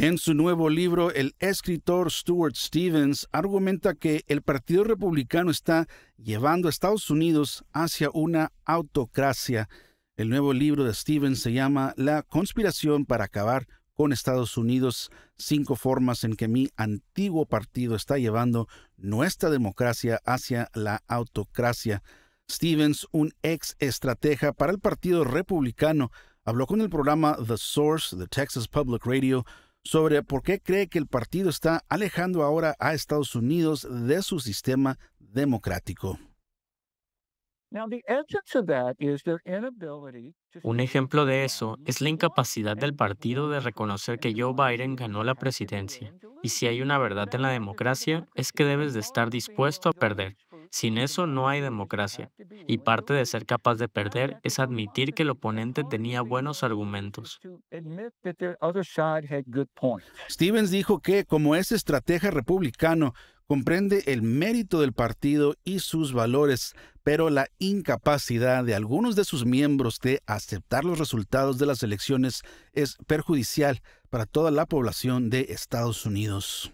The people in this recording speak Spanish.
En su nuevo libro, el escritor Stuart Stevens argumenta que el Partido Republicano está llevando a Estados Unidos hacia una autocracia. El nuevo libro de Stevens se llama La conspiración para acabar con Estados Unidos, cinco formas en que mi antiguo partido está llevando nuestra democracia hacia la autocracia. Stevens, un ex estratega para el Partido Republicano, habló con el programa The Source de Texas Public Radio sobre por qué cree que el partido está alejando ahora a Estados Unidos de su sistema democrático. Un ejemplo de eso es la incapacidad del partido de reconocer que Joe Biden ganó la presidencia. Y si hay una verdad en la democracia, es que debes de estar dispuesto a perder. Sin eso no hay democracia. Y parte de ser capaz de perder es admitir que el oponente tenía buenos argumentos. Stevens dijo que, como es estratega republicano, comprende el mérito del partido y sus valores, pero la incapacidad de algunos de sus miembros de aceptar los resultados de las elecciones es perjudicial para toda la población de Estados Unidos.